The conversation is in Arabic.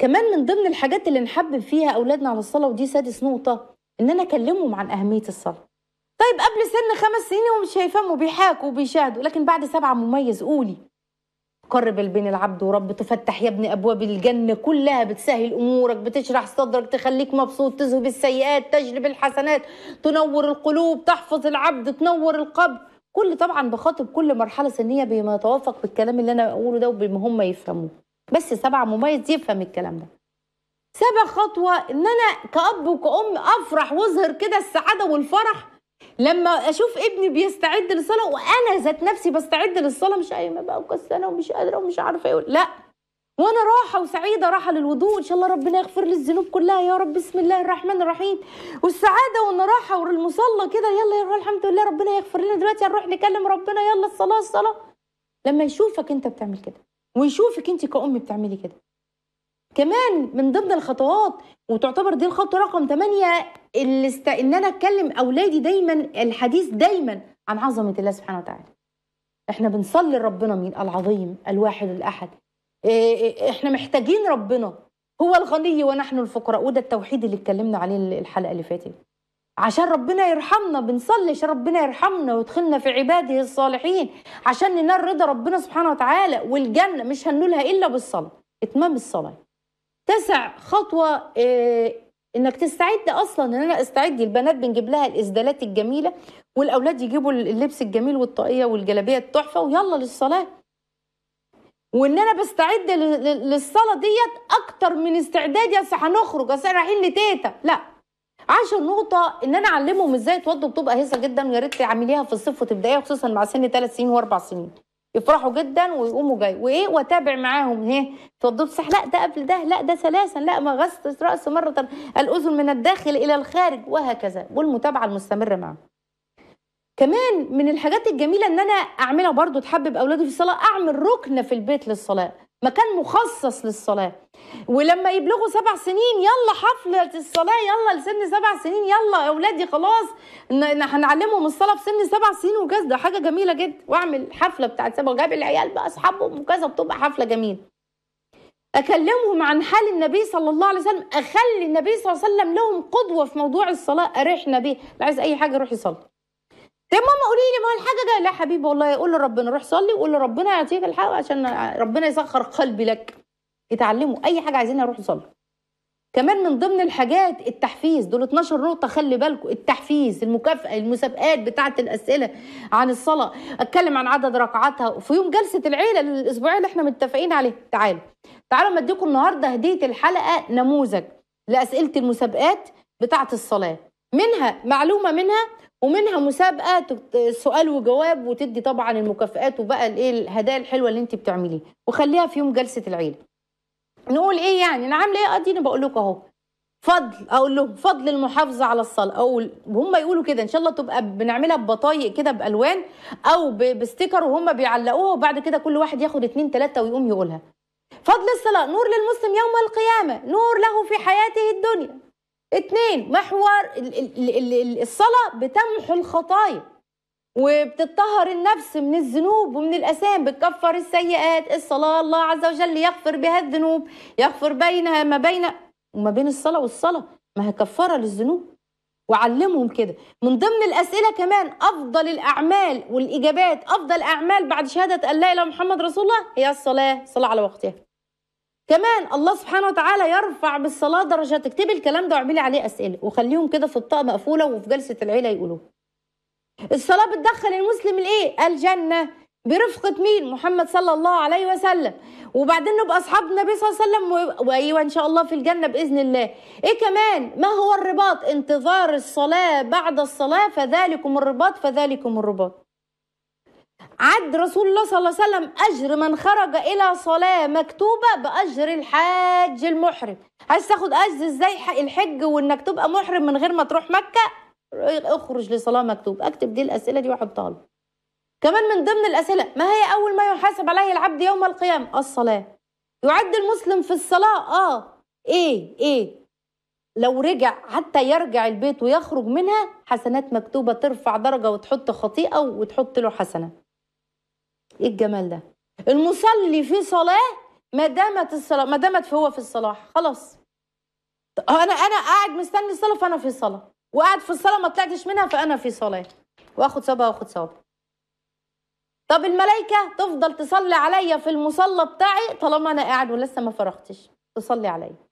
كمان من ضمن الحاجات اللي نحبب فيها اولادنا على الصلاه ودي سادس نقطه ان انا اكلمهم عن اهميه الصلاه طيب قبل سن خمس سنين ومش هيفهموا بيحاكوا وبيشاهدوا لكن بعد سبعة مميز قولي قرب البين العبد ورب تفتح يا ابني ابواب الجنه كلها بتسهل امورك بتشرح صدرك تخليك مبسوط تذهب السيئات تجلب الحسنات تنور القلوب تحفظ العبد تنور القبر كل طبعا بخاطب كل مرحله سنيه بما يتوافق بالكلام اللي انا بقوله ده وبما هم يفهموه بس سبعة مميز يفهم الكلام ده سابع خطوة إن أنا كأب وكأم أفرح وأظهر كده السعادة والفرح لما أشوف ابني بيستعد للصلاة وأنا ذات نفسي بستعد للصلاة مش قايمة بقى وكسانة ومش قادرة ومش عارفة إيه لأ وانا راحه وسعيده راحه للوضوء ان شاء الله ربنا يغفر لي الذنوب كلها يا رب بسم الله الرحمن الرحيم والسعاده وانا راحه والمصلى كده يلا يا رب الحمد لله ربنا يغفر لنا دلوقتي هنروح نكلم ربنا يلا الصلاه الصلاه لما يشوفك انت بتعمل كده ويشوفك انت كأم بتعملي كده كمان من ضمن الخطوات وتعتبر دي الخطوه رقم 8 اللي است... ان انا اتكلم اولادي دايما الحديث دايما عن عظمه الله سبحانه وتعالى احنا بنصلي لربنا مين العظيم الواحد الاحد إيه، إيه، احنا محتاجين ربنا هو الغني ونحن الفقراء وده التوحيد اللي اتكلمنا عليه الحلقه اللي فاتت عشان ربنا يرحمنا بنصلي عشان ربنا يرحمنا ويدخلنا في عباده الصالحين عشان ننال رضا ربنا سبحانه وتعالى والجنه مش هنولها الا بالصلاه اتمام الصلاه تسع خطوه إيه انك تستعد اصلا ان انا استعد البنات بنجيب لها الاسدالات الجميله والاولاد يجيبوا اللبس الجميل والطاقيه والجلابيه التحفه ويلا للصلاه وان انا بستعد للصلاه ديت اكتر من استعدادي اصل هنخرج اصل رايحين لتيتا لا 10 نقطه ان انا اعلمهم ازاي يتوضوا بتبقى هزه جدا ويا ريت تعمليها في الصيف وتبدايها خصوصا مع سن 3 سنين واربع سنين يفرحوا جدا ويقوموا جاي وايه واتابع معاهم ايه توضوا صح لا ده قبل ده لا ده سلاسل لا ما غسلت رأس مره الاذن من الداخل الى الخارج وهكذا والمتابعه المستمره معاهم كمان من الحاجات الجميله ان انا اعملها برضو تحبب اولادي في الصلاه اعمل ركن في البيت للصلاه مكان مخصص للصلاة ولما يبلغوا سبع سنين يلا حفلة الصلاة يلا لسن سبع سنين يلا أولادي خلاص هنعلمهم الصلاة في سن سبع سنين وكذا ده حاجة جميلة جدا وأعمل حفلة بتاعت سبع وجاب العيال بقى أصحابهم وكذا بتبقى حفلة جميلة أكلمهم عن حال النبي صلى الله عليه وسلم أخلي النبي صلى الله عليه وسلم لهم قدوة في موضوع الصلاة أرحنا بيه عايز أي حاجة روح يصلي طب ماما قولي لي ما الحاجه جايه لا حبيبي والله قول لربنا روح صلي وقول لربنا يعطيك الحق عشان ربنا يسخر قلبي لك اتعلموا اي حاجه عايزينها روحوا صلوا كمان من ضمن الحاجات التحفيز دول 12 نقطة خلي بالكم التحفيز المكافأة المسابقات بتاعة الأسئلة عن الصلاة أتكلم عن عدد ركعاتها في يوم جلسة العيلة الأسبوعية اللي احنا متفقين عليه تعالوا تعالوا مديكم النهاردة هدية الحلقة نموذج لأسئلة المسابقات بتاعة الصلاة منها معلومة منها ومنها مسابقه سؤال وجواب وتدي طبعا المكافئات وبقى الايه الهدايا الحلوه اللي انت بتعمليه وخليها في يوم جلسه العيله نقول ايه يعني انا عامله ايه اديني بقول لكم اهو فضل اقول لهم فضل المحافظه على الصلاه اقول وهم يقولوا كده ان شاء الله تبقى بنعملها ببطايق كده بالوان او بستيكر وهم بيعلقوها وبعد كده كل واحد ياخد اتنين تلاته ويقوم يقولها فضل الصلاه نور للمسلم يوم القيامه نور له في حياته الدنيا اتنين محور الصلاة بتمحو الخطايا وبتطهر النفس من الذنوب ومن الأثام بتكفر السيئات الصلاة الله عز وجل يغفر بها الذنوب يغفر بينها ما بين وما بين الصلاة والصلاة ما هي كفارة للذنوب وعلمهم كده من ضمن الأسئلة كمان أفضل الأعمال والإجابات أفضل أعمال بعد شهادة أن لا إله محمد رسول الله هي الصلاة صلاه على وقتها كمان الله سبحانه وتعالى يرفع بالصلاه درجات اكتبي الكلام ده واعملي عليه اسئله وخليهم كده في الطاقه مقفوله وفي جلسه العيله يقولوه الصلاه بتدخل المسلم الايه الجنه برفقه مين محمد صلى الله عليه وسلم وبعدين نبقى اصحاب النبي صلى الله عليه وسلم وايوه ان شاء الله في الجنه باذن الله ايه كمان ما هو الرباط انتظار الصلاه بعد الصلاه فذلكم الرباط فذلكم الرباط عد رسول الله صلى الله عليه وسلم أجر من خرج إلى صلاة مكتوبة بأجر الحاج المحرم عايز تاخد أجر إزاي الحج وإنك تبقى محرم من غير ما تروح مكة اخرج لصلاة مكتوب اكتب دي الأسئلة دي وحطها له كمان من ضمن الأسئلة ما هي أول ما يحاسب عليه العبد يوم القيامة الصلاة يعد المسلم في الصلاة آه إيه إيه لو رجع حتى يرجع البيت ويخرج منها حسنات مكتوبة ترفع درجة وتحط خطيئة وتحط له حسنة ايه الجمال ده المصلي في صلاه ما دامت الصلاه ما دامت هو في الصلاح خلاص انا انا قاعد مستني الصلاه فانا في صلاه وقاعد في الصلاه ما طلعتش منها فانا في صلاه واخد صوابها واخد صوابها طب الملائكه تفضل تصلي عليا في المصلى بتاعي طالما انا قاعد ولسه ما فرغتش تصلي عليا